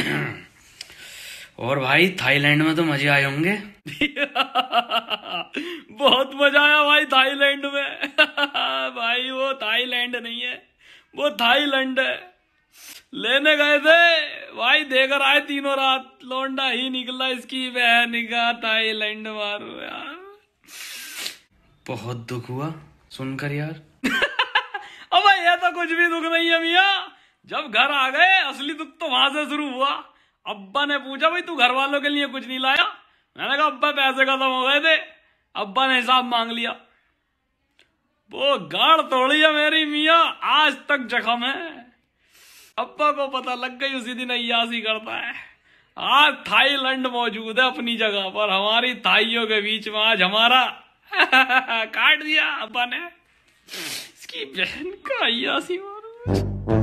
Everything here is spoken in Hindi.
और भाई थाईलैंड में तो मजे आए होंगे बहुत मजा आया भाई थाईलैंड में भाई वो थाईलैंड नहीं है वो थाईलैंड है लेने गए थे भाई देकर आए तीनों रात लौंडा ही निकला इसकी बहन का थाईलैंड मार यार बहुत दुख हुआ सुनकर यार अब ऐसा तो कुछ भी दुख नहीं है मिया जब घर आ गए असली दुख तो वहां से शुरू हुआ अब्बा ने पूछा भाई तू घर वालों के लिए कुछ नहीं लाया मैंने कहा अब्बा पैसे खत्म हो गए थे अब्बा ने हिसाब मांग लिया वो गाड़ तोड़ी है मेरी मिया आज तक जख्म है अब्बा को पता लग गई उसी दिन अयासी करता है आज थाईलैंड मौजूद है अपनी जगह पर हमारी थाइयों के बीच में आज हमारा काट दिया अब्बा ने इसकी बहन का अयासी मारा